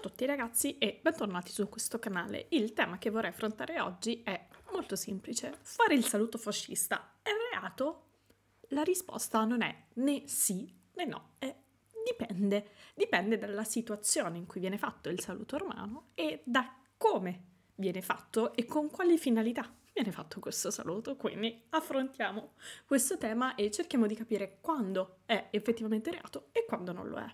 Ciao a tutti ragazzi e bentornati su questo canale. Il tema che vorrei affrontare oggi è molto semplice. Fare il saluto fascista è reato? La risposta non è né sì né no, è dipende. Dipende dalla situazione in cui viene fatto il saluto romano e da come viene fatto e con quali finalità viene fatto questo saluto. Quindi affrontiamo questo tema e cerchiamo di capire quando è effettivamente reato e quando non lo è.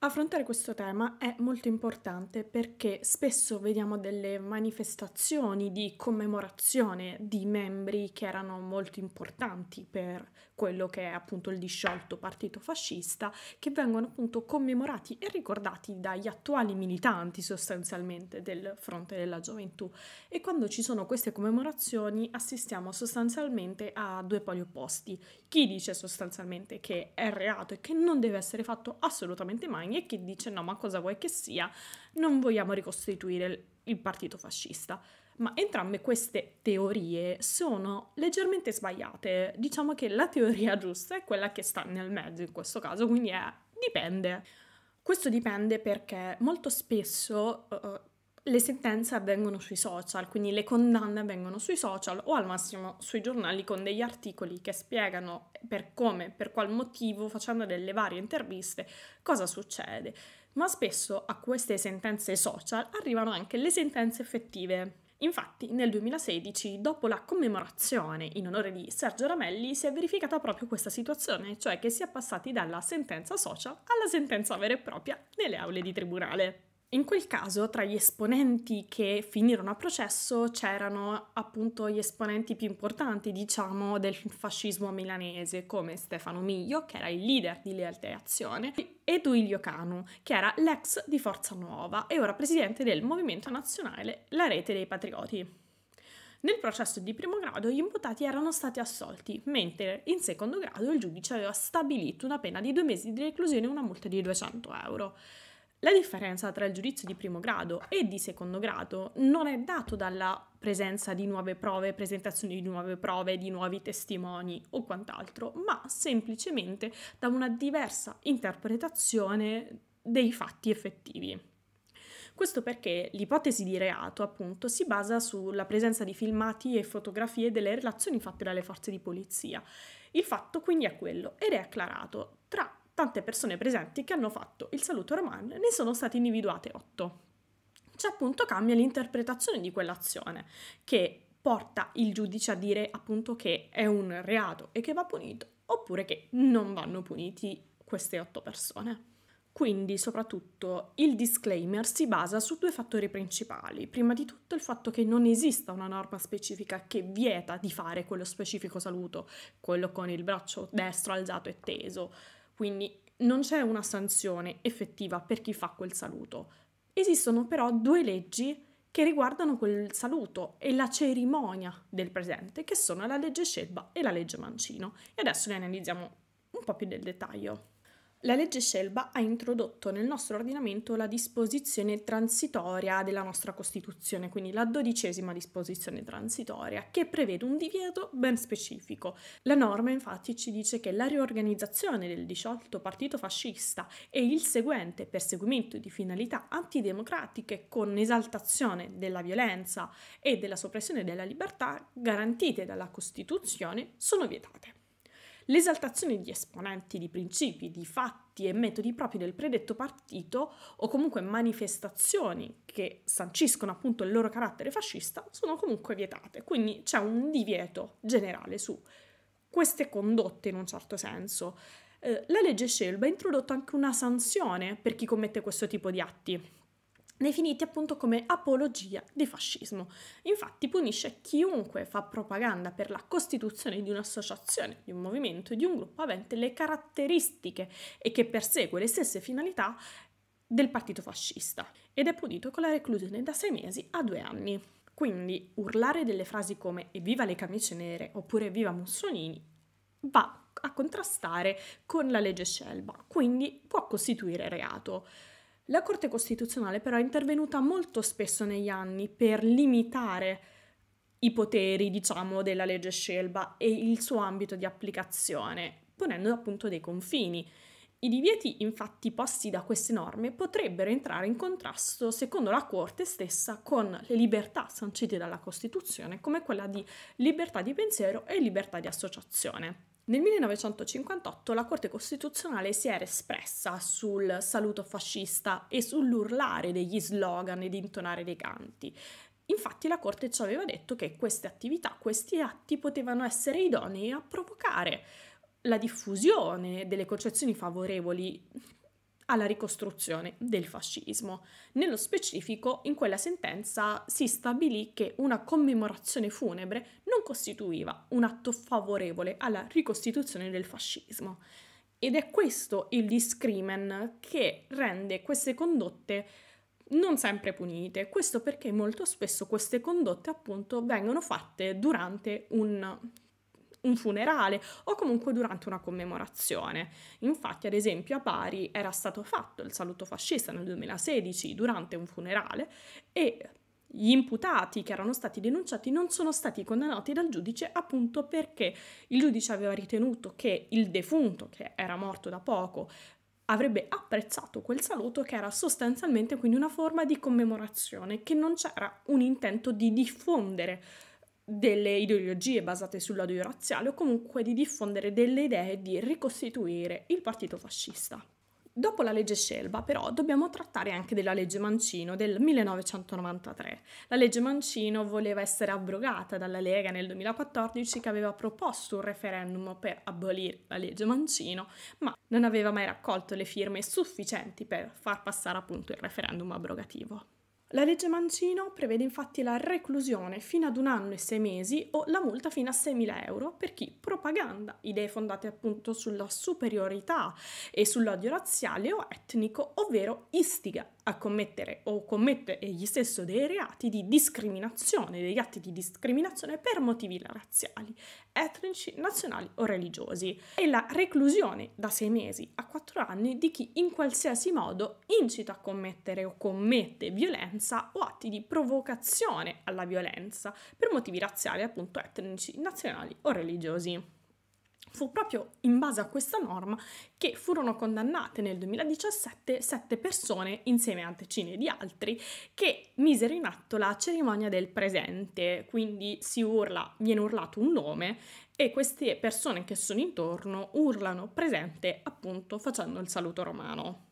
Affrontare questo tema è molto importante perché spesso vediamo delle manifestazioni di commemorazione di membri che erano molto importanti per quello che è appunto il disciolto partito fascista, che vengono appunto commemorati e ricordati dagli attuali militanti sostanzialmente del fronte della gioventù. E quando ci sono queste commemorazioni assistiamo sostanzialmente a due poli opposti, chi dice sostanzialmente che è reato e che non deve essere fatto assolutamente mai e chi dice no ma cosa vuoi che sia, non vogliamo ricostituire il partito fascista. Ma entrambe queste teorie sono leggermente sbagliate. Diciamo che la teoria giusta è quella che sta nel mezzo in questo caso, quindi è dipende. Questo dipende perché molto spesso uh, le sentenze avvengono sui social, quindi le condanne avvengono sui social o al massimo sui giornali con degli articoli che spiegano per come, per qual motivo, facendo delle varie interviste, cosa succede. Ma spesso a queste sentenze social arrivano anche le sentenze effettive. Infatti nel 2016, dopo la commemorazione in onore di Sergio Ramelli, si è verificata proprio questa situazione, cioè che si è passati dalla sentenza social alla sentenza vera e propria nelle aule di tribunale. In quel caso, tra gli esponenti che finirono a processo c'erano appunto gli esponenti più importanti, diciamo, del fascismo milanese, come Stefano Miglio, che era il leader di Lealtà e Azione, e Duilio Canu, che era l'ex di Forza Nuova e ora presidente del Movimento Nazionale La Rete dei Patrioti. Nel processo di primo grado gli imputati erano stati assolti, mentre in secondo grado il giudice aveva stabilito una pena di due mesi di reclusione e una multa di 200 euro. La differenza tra il giudizio di primo grado e di secondo grado non è dato dalla presenza di nuove prove, presentazione di nuove prove, di nuovi testimoni o quant'altro, ma semplicemente da una diversa interpretazione dei fatti effettivi. Questo perché l'ipotesi di reato, appunto, si basa sulla presenza di filmati e fotografie delle relazioni fatte dalle forze di polizia. Il fatto quindi è quello ed è acclarato tra tante persone presenti che hanno fatto il saluto romano, ne sono state individuate 8. Cioè appunto cambia l'interpretazione di quell'azione che porta il giudice a dire appunto che è un reato e che va punito oppure che non vanno puniti queste 8 persone. Quindi, soprattutto, il disclaimer si basa su due fattori principali. Prima di tutto il fatto che non esista una norma specifica che vieta di fare quello specifico saluto, quello con il braccio destro alzato e teso, quindi non c'è una sanzione effettiva per chi fa quel saluto. Esistono però due leggi che riguardano quel saluto e la cerimonia del presente, che sono la legge Scelba e la legge Mancino. E adesso le analizziamo un po' più nel dettaglio. La legge Scelba ha introdotto nel nostro ordinamento la disposizione transitoria della nostra Costituzione, quindi la dodicesima disposizione transitoria, che prevede un divieto ben specifico. La norma infatti ci dice che la riorganizzazione del 18 partito fascista e il seguente perseguimento di finalità antidemocratiche con esaltazione della violenza e della soppressione della libertà garantite dalla Costituzione sono vietate. L'esaltazione di esponenti di principi, di fatti e metodi propri del predetto partito o comunque manifestazioni che sanciscono appunto il loro carattere fascista sono comunque vietate, quindi c'è un divieto generale su queste condotte in un certo senso. Eh, la legge Scelba ha introdotto anche una sanzione per chi commette questo tipo di atti definiti appunto come apologia di fascismo. Infatti punisce chiunque fa propaganda per la costituzione di un'associazione, di un movimento, di un gruppo avente le caratteristiche e che persegue le stesse finalità del partito fascista ed è punito con la reclusione da sei mesi a due anni. Quindi urlare delle frasi come evviva le camicie nere oppure evviva Mussolini va a contrastare con la legge Scelba, quindi può costituire reato. La Corte Costituzionale però è intervenuta molto spesso negli anni per limitare i poteri, diciamo, della legge Scelba e il suo ambito di applicazione, ponendo appunto dei confini. I divieti infatti posti da queste norme potrebbero entrare in contrasto, secondo la Corte stessa, con le libertà sancite dalla Costituzione, come quella di libertà di pensiero e libertà di associazione. Nel 1958 la Corte Costituzionale si era espressa sul saluto fascista e sull'urlare degli slogan ed intonare dei canti. Infatti la Corte ci aveva detto che queste attività, questi atti potevano essere idonei a provocare la diffusione delle concezioni favorevoli alla ricostruzione del fascismo. Nello specifico, in quella sentenza si stabilì che una commemorazione funebre non costituiva un atto favorevole alla ricostituzione del fascismo. Ed è questo il discrimen che rende queste condotte non sempre punite. Questo perché molto spesso queste condotte appunto vengono fatte durante un un funerale o comunque durante una commemorazione. Infatti, ad esempio, a Bari era stato fatto il saluto fascista nel 2016 durante un funerale e gli imputati che erano stati denunciati non sono stati condannati dal giudice appunto perché il giudice aveva ritenuto che il defunto, che era morto da poco, avrebbe apprezzato quel saluto che era sostanzialmente quindi una forma di commemorazione, che non c'era un intento di diffondere delle ideologie basate sull'odio razziale o comunque di diffondere delle idee e di ricostituire il partito fascista. Dopo la legge Scelba, però, dobbiamo trattare anche della legge Mancino del 1993. La legge Mancino voleva essere abrogata dalla Lega nel 2014 che aveva proposto un referendum per abolire la legge Mancino, ma non aveva mai raccolto le firme sufficienti per far passare appunto il referendum abrogativo. La legge Mancino prevede infatti la reclusione fino ad un anno e sei mesi o la multa fino a 6.000 euro per chi propaganda idee fondate appunto sulla superiorità e sull'odio razziale o etnico, ovvero istiga a commettere o commette egli stesso dei reati di discriminazione, degli atti di discriminazione per motivi razziali, etnici, nazionali o religiosi e la reclusione da sei mesi a quattro anni di chi in qualsiasi modo incita a commettere o commette violenza o atti di provocazione alla violenza per motivi razziali, appunto etnici, nazionali o religiosi. Fu proprio in base a questa norma che furono condannate nel 2017 sette persone, insieme a decine di altri, che misero in atto la cerimonia del presente, quindi si urla, viene urlato un nome e queste persone che sono intorno urlano presente appunto facendo il saluto romano.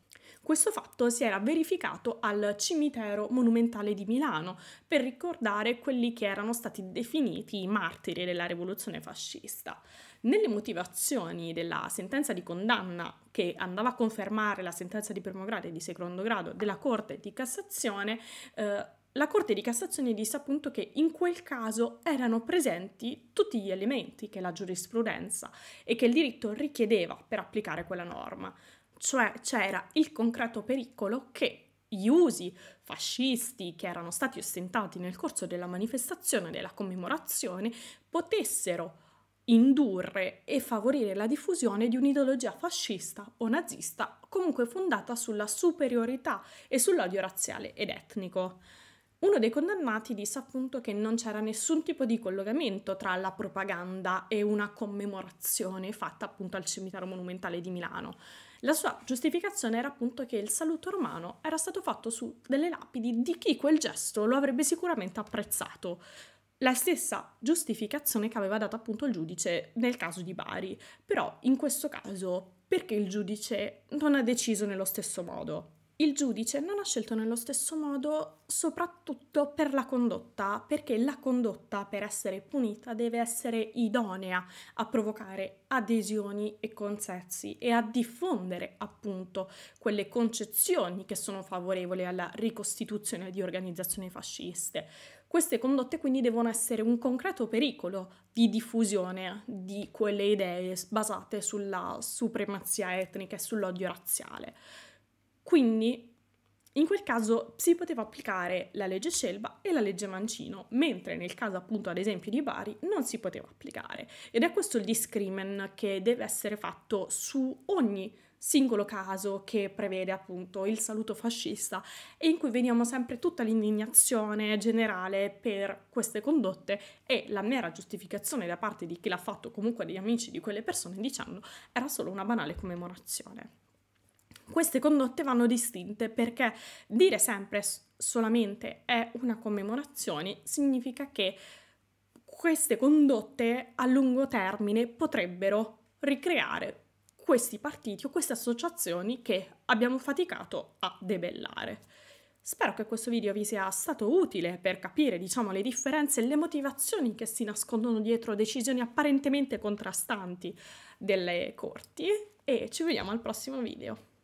Questo fatto si era verificato al cimitero monumentale di Milano per ricordare quelli che erano stati definiti i martiri della rivoluzione fascista. Nelle motivazioni della sentenza di condanna che andava a confermare la sentenza di primo grado e di secondo grado della Corte di Cassazione, eh, la Corte di Cassazione disse appunto che in quel caso erano presenti tutti gli elementi che la giurisprudenza e che il diritto richiedeva per applicare quella norma cioè c'era il concreto pericolo che gli usi fascisti che erano stati ostentati nel corso della manifestazione della commemorazione potessero indurre e favorire la diffusione di un'ideologia fascista o nazista comunque fondata sulla superiorità e sull'odio razziale ed etnico. Uno dei condannati disse appunto che non c'era nessun tipo di collegamento tra la propaganda e una commemorazione fatta appunto al cimitero monumentale di Milano. La sua giustificazione era appunto che il saluto romano era stato fatto su delle lapidi di chi quel gesto lo avrebbe sicuramente apprezzato. La stessa giustificazione che aveva dato appunto il giudice nel caso di Bari, però in questo caso perché il giudice non ha deciso nello stesso modo? Il giudice non ha scelto nello stesso modo soprattutto per la condotta, perché la condotta per essere punita deve essere idonea a provocare adesioni e consensi e a diffondere appunto quelle concezioni che sono favorevoli alla ricostituzione di organizzazioni fasciste. Queste condotte quindi devono essere un concreto pericolo di diffusione di quelle idee basate sulla supremazia etnica e sull'odio razziale. Quindi in quel caso si poteva applicare la legge Scelba e la legge Mancino, mentre nel caso appunto ad esempio di Bari non si poteva applicare. Ed è questo il discrimen che deve essere fatto su ogni singolo caso che prevede appunto il saluto fascista e in cui veniamo sempre tutta l'indignazione generale per queste condotte e la mera giustificazione da parte di chi l'ha fatto comunque degli amici di quelle persone dicendo era solo una banale commemorazione queste condotte vanno distinte perché dire sempre solamente è una commemorazione significa che queste condotte a lungo termine potrebbero ricreare questi partiti o queste associazioni che abbiamo faticato a debellare. Spero che questo video vi sia stato utile per capire, diciamo, le differenze e le motivazioni che si nascondono dietro decisioni apparentemente contrastanti delle corti e ci vediamo al prossimo video.